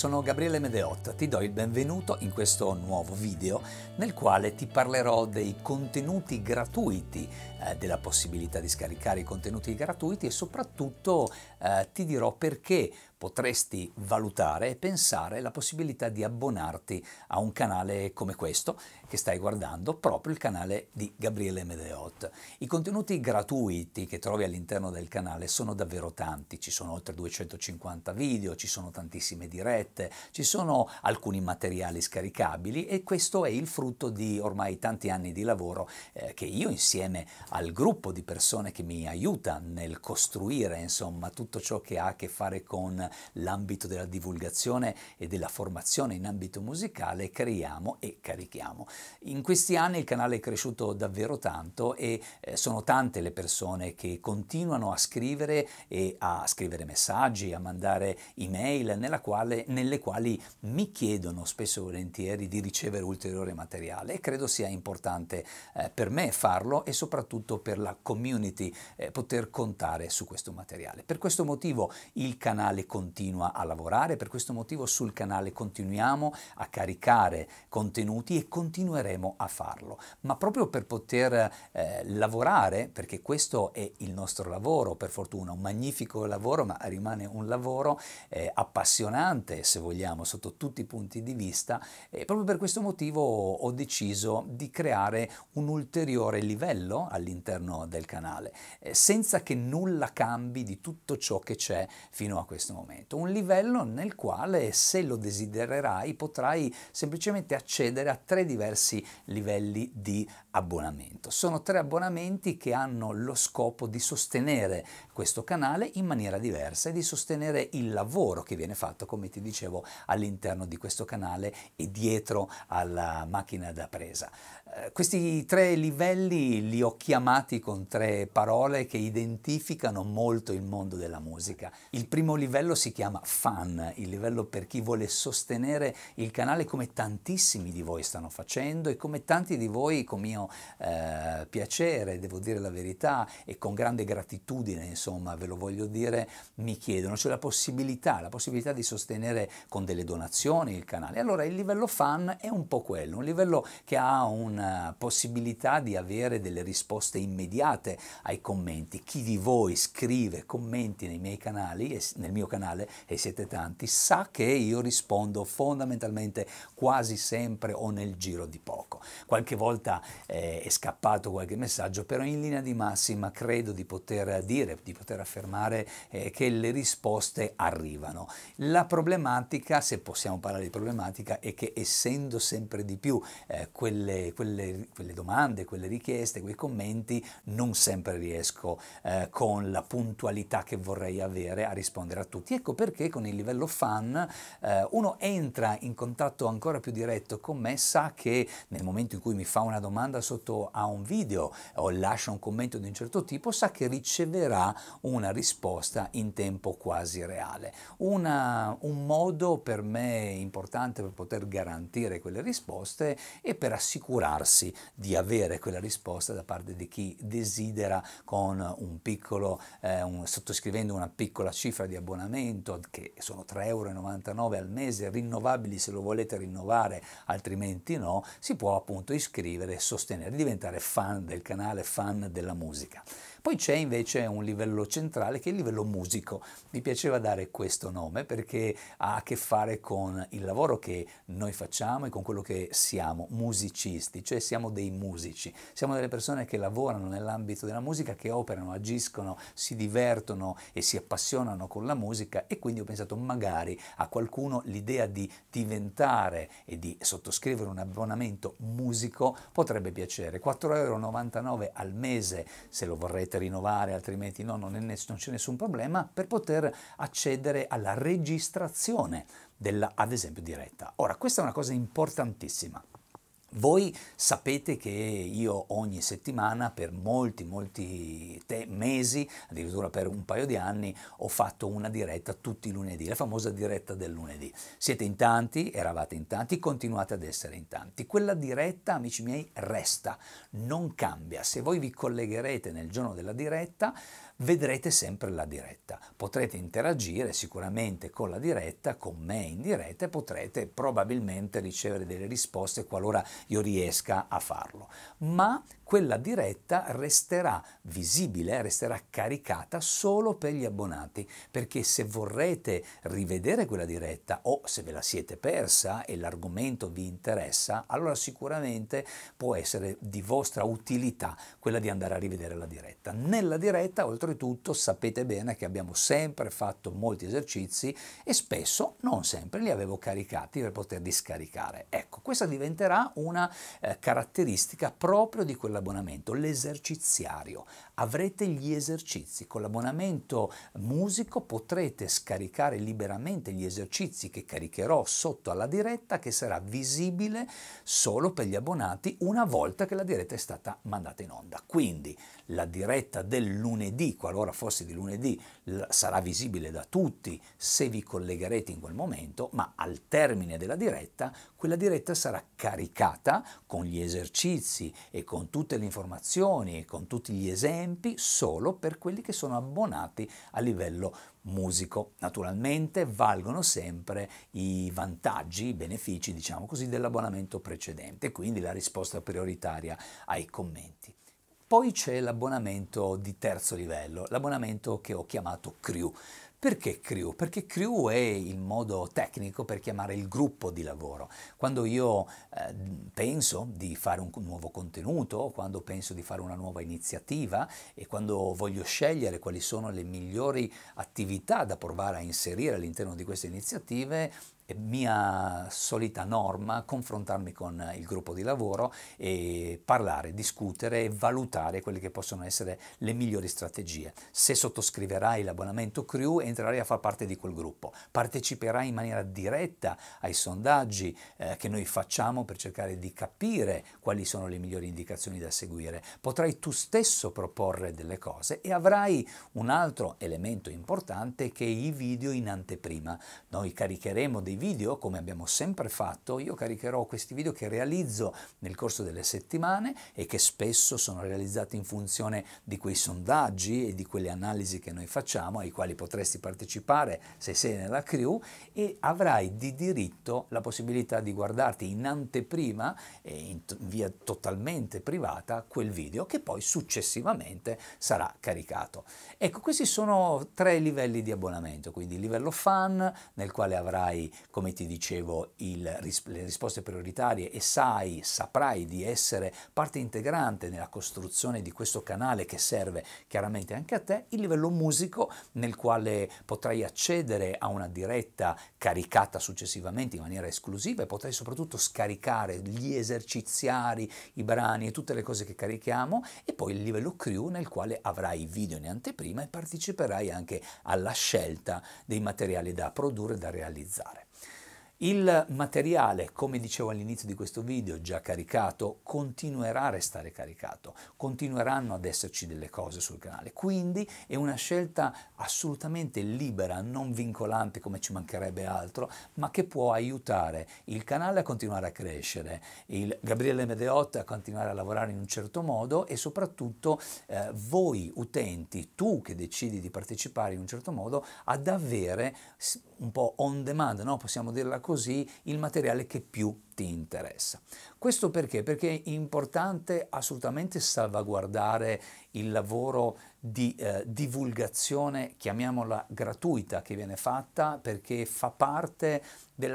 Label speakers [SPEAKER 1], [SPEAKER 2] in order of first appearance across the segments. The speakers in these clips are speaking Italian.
[SPEAKER 1] sono Gabriele Medeotta, ti do il benvenuto in questo nuovo video nel quale ti parlerò dei contenuti gratuiti, eh, della possibilità di scaricare i contenuti gratuiti e soprattutto eh, ti dirò perché potresti valutare e pensare la possibilità di abbonarti a un canale come questo che stai guardando, proprio il canale di Gabriele Medeot. I contenuti gratuiti che trovi all'interno del canale sono davvero tanti, ci sono oltre 250 video, ci sono tantissime dirette, offerte, ci sono alcuni materiali scaricabili e questo è il frutto di ormai tanti anni di lavoro eh, che io insieme al gruppo di persone che mi aiuta nel costruire insomma tutto ciò che ha a che fare con l'ambito della divulgazione e della formazione in ambito musicale creiamo e carichiamo. In questi anni il canale è cresciuto davvero tanto e eh, sono tante le persone che continuano a scrivere e a scrivere messaggi, a mandare email nella quale, nelle quali mi chiedono spesso e volentieri di ricevere ulteriore materiale e credo sia importante eh, per me farlo e soprattutto per la community eh, poter contare su questo materiale. Per questo motivo il canale continua a lavorare, per questo motivo sul canale continuiamo a caricare contenuti e continueremo a farlo, ma proprio per poter eh, lavorare, perché questo è il nostro lavoro, per fortuna un magnifico lavoro, ma rimane un lavoro eh, appassionante, se vogliamo, sotto tutti i punti di vista e proprio per questo motivo ho deciso di creare un ulteriore livello all'interno del canale, eh, senza che nulla cambi di tutto ciò che c'è fino a questo momento. Un livello nel quale, se lo desidererai, potrai semplicemente accedere a tre diversi livelli di abbonamento. Sono tre abbonamenti che hanno lo scopo di sostenere questo canale in maniera diversa e di sostenere il lavoro che viene fatto, come ti dicevo, all'interno di questo canale e dietro alla macchina da presa. Eh, questi tre livelli li ho chiamati con tre parole che identificano molto il mondo della musica. Il primo livello si chiama fan, il livello per chi vuole sostenere il canale come tantissimi di voi stanno facendo e come tanti di voi come io mio eh, piacere, devo dire la verità e con grande gratitudine, insomma, ve lo voglio dire, mi chiedono, cioè la possibilità, la possibilità di sostenere con delle donazioni il canale. Allora il livello fan è un po' quello, un livello che ha una eh, possibilità di avere delle risposte immediate ai commenti. Chi di voi scrive commenti nei miei canali, nel mio canale, e siete tanti, sa che io rispondo fondamentalmente quasi sempre o nel giro di poco. Qualche volta eh, è scappato qualche messaggio, però in linea di massima credo di poter dire, di poter affermare eh, che le risposte arrivano. La problematica, se possiamo parlare di problematica, è che essendo sempre di più eh, quelle, quelle, quelle, domande, quelle richieste, quei commenti, non sempre riesco eh, con la puntualità che vorrei avere a rispondere a tutti. Ecco perché con il livello fan eh, uno entra in contatto ancora più diretto con me, sa che nel momento in cui mi fa una domanda sotto a un video o lascia un commento di un certo tipo, sa che riceverà una risposta in tempo quasi reale. Una, un modo per me importante per poter garantire quelle risposte e per assicurarsi di avere quella risposta da parte di chi desidera con un piccolo, eh, un, sottoscrivendo una piccola cifra di abbonamento che sono 3,99 euro al mese, rinnovabili se lo volete rinnovare, altrimenti no, si può appunto iscrivere e sostenere sostenere, diventare fan del canale, fan della musica. Poi c'è invece un livello centrale che è il livello musico. Mi piaceva dare questo nome perché ha a che fare con il lavoro che noi facciamo e con quello che siamo, musicisti, cioè siamo dei musici, siamo delle persone che lavorano nell'ambito della musica, che operano, agiscono, si divertono e si appassionano con la musica e quindi ho pensato magari a qualcuno l'idea di diventare e di sottoscrivere un abbonamento musico potrebbe piacere piacere. 4,99 euro al mese se lo vorrete rinnovare, altrimenti no, non, ness- non c'è nessun problema, per poter accedere alla registrazione della, ad esempio, diretta. Ora, questa è una cosa importantissima. Voi sapete che io ogni settimana per molti, molti mesi, addirittura per un paio di anni, ho fatto una diretta tutti i lunedì, la famosa diretta del lunedì. Siete in tanti, eravate in tanti, continuate ad essere in tanti. Quella diretta, amici miei, resta, non cambia. Se voi vi collegherete nel giorno della diretta, vedrete sempre la diretta. Potrete interagire sicuramente con la diretta, con me in diretta e potrete probabilmente ricevere delle risposte qualora io riesca a farlo. Ma quella diretta resterà visibile, resterà caricata solo per gli abbonati, perché se vorrete rivedere quella diretta o se ve la siete persa e l'argomento vi interessa, allora sicuramente può essere di vostra utilità quella di andare a rivedere la diretta. Nella diretta, oltretutto, sapete bene che abbiamo sempre fatto molti esercizi e spesso, non sempre, li avevo caricati per poterli scaricare. Ecco, questa diventerà una eh, caratteristica proprio di quella l'abbonamento, l'eserciziario. Avrete gli esercizi. Con l'abbonamento musico potrete scaricare liberamente gli esercizi che caricherò sotto alla diretta che sarà visibile solo per gli abbonati una volta che la diretta è stata mandata in onda. Quindi la diretta del lunedì, qualora fosse di lunedì, sarà visibile da tutti se vi collegherete in quel momento, ma al termine della diretta quella diretta sarà caricata con gli esercizi e con tutti tutte le informazioni, con tutti gli esempi, solo per quelli che sono abbonati a livello musico. Naturalmente valgono sempre i vantaggi, i benefici, diciamo così, dell'abbonamento precedente, quindi la risposta prioritaria ai commenti. Poi c'è l'abbonamento di terzo livello, l'abbonamento che ho chiamato Crew. Perché crew? Perché crew è il modo tecnico per chiamare il gruppo di lavoro. Quando io eh, penso di fare un nuovo contenuto, quando penso di fare una nuova iniziativa e quando voglio scegliere quali sono le migliori attività da provare a inserire all'interno di queste iniziative, mia solita norma confrontarmi con il gruppo di lavoro e parlare, discutere e valutare quelle che possono essere le migliori strategie. Se sottoscriverai l'abbonamento Crew entrerai a far parte di quel gruppo, parteciperai in maniera diretta ai sondaggi eh, che noi facciamo per cercare di capire quali sono le migliori indicazioni da seguire, potrai tu stesso proporre delle cose e avrai un altro elemento importante che i video in anteprima. Noi caricheremo dei video, come abbiamo sempre fatto, io caricherò questi video che realizzo nel corso delle settimane e che spesso sono realizzati in funzione di quei sondaggi e di quelle analisi che noi facciamo, ai quali potresti partecipare se sei nella crew e avrai di diritto la possibilità di guardarti in anteprima e in via totalmente privata quel video che poi successivamente sarà caricato. Ecco, questi sono tre livelli di abbonamento, quindi il livello fan nel quale avrai come ti dicevo, il, le risposte prioritarie e sai, saprai di essere parte integrante nella costruzione di questo canale che serve chiaramente anche a te, il livello musico nel quale potrai accedere a una diretta caricata successivamente in maniera esclusiva e potrai soprattutto scaricare gli eserciziari, i brani e tutte le cose che carichiamo e poi il livello crew nel quale avrai video in anteprima e parteciperai anche alla scelta dei materiali da produrre e da realizzare. Il materiale, come dicevo all'inizio di questo video, già caricato, continuerà a restare caricato, continueranno ad esserci delle cose sul canale, quindi è una scelta assolutamente libera, non vincolante come ci mancherebbe altro, ma che può aiutare il canale a continuare a crescere, il Gabriele Medeot a continuare a lavorare in un certo modo e soprattutto eh, voi utenti, tu che decidi di partecipare in un certo modo, ad avere un po' on demand, no? possiamo dirla così, così il materiale che più ti interessa. Questo perché? Perché è importante assolutamente salvaguardare il lavoro di eh, divulgazione, chiamiamola gratuita, che viene fatta perché fa parte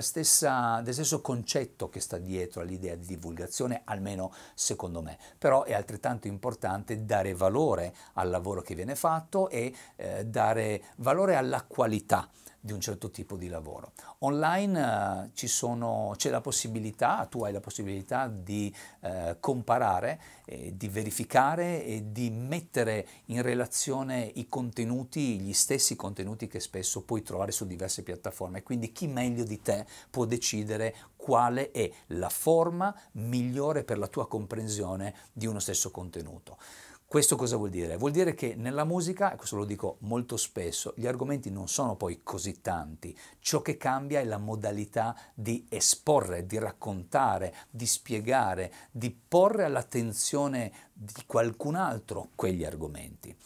[SPEAKER 1] stessa, del stesso concetto che sta dietro all'idea di divulgazione, almeno secondo me. Però è altrettanto importante dare valore al lavoro che viene fatto e eh, dare valore alla qualità di un certo tipo di lavoro. Online eh, sono, c'è la possibilità, tu hai la possibilità di eh, comparare, eh, di verificare e di mettere in relazione i contenuti, gli stessi contenuti che spesso puoi trovare su diverse piattaforme. Quindi chi meglio di te può decidere quale è la forma migliore per la tua comprensione di uno stesso contenuto. Questo cosa vuol dire? Vuol dire che nella musica, e questo lo dico molto spesso, gli argomenti non sono poi così tanti, ciò che cambia è la modalità di esporre, di raccontare, di spiegare, di porre all'attenzione di qualcun altro quegli argomenti.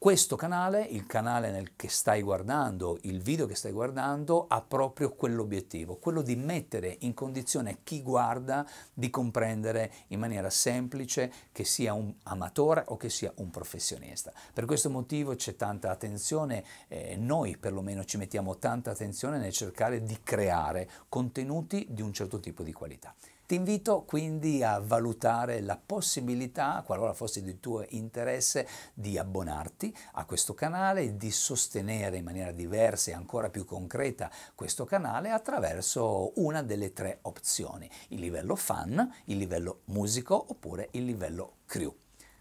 [SPEAKER 1] Questo canale, il canale che stai guardando, il video che stai guardando, ha proprio quell'obiettivo, quello di mettere in condizione chi guarda di comprendere in maniera semplice che sia un amatore o che sia un professionista. Per questo motivo c'è tanta attenzione, eh, noi perlomeno ci mettiamo tanta attenzione nel cercare di creare contenuti di un certo tipo di qualità. Ti invito quindi a valutare la possibilità, qualora fosse di tuo interesse, di abbonarti a questo canale, e di sostenere in maniera diversa e ancora più concreta questo canale attraverso una delle tre opzioni, il livello fan, il livello musico oppure il livello crew.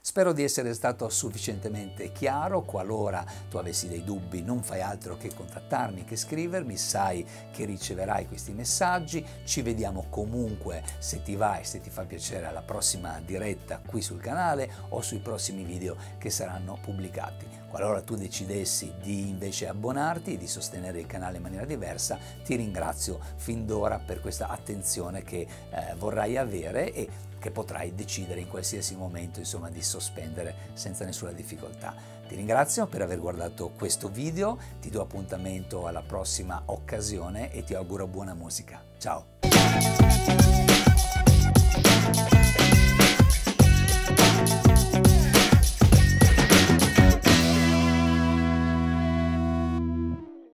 [SPEAKER 1] Spero di essere stato sufficientemente chiaro, qualora tu avessi dei dubbi non fai altro che contattarmi, che scrivermi, sai che riceverai questi messaggi, ci vediamo comunque se ti va e se ti fa piacere alla prossima diretta qui sul canale o sui prossimi video che saranno pubblicati. Qualora tu decidessi di invece abbonarti e di sostenere il canale in maniera diversa, ti ringrazio fin d'ora per questa attenzione che eh, vorrai avere e che potrai decidere in qualsiasi momento insomma, di sospendere senza nessuna difficoltà. Ti ringrazio per aver guardato questo video, ti do appuntamento alla prossima occasione e ti auguro buona musica. Ciao!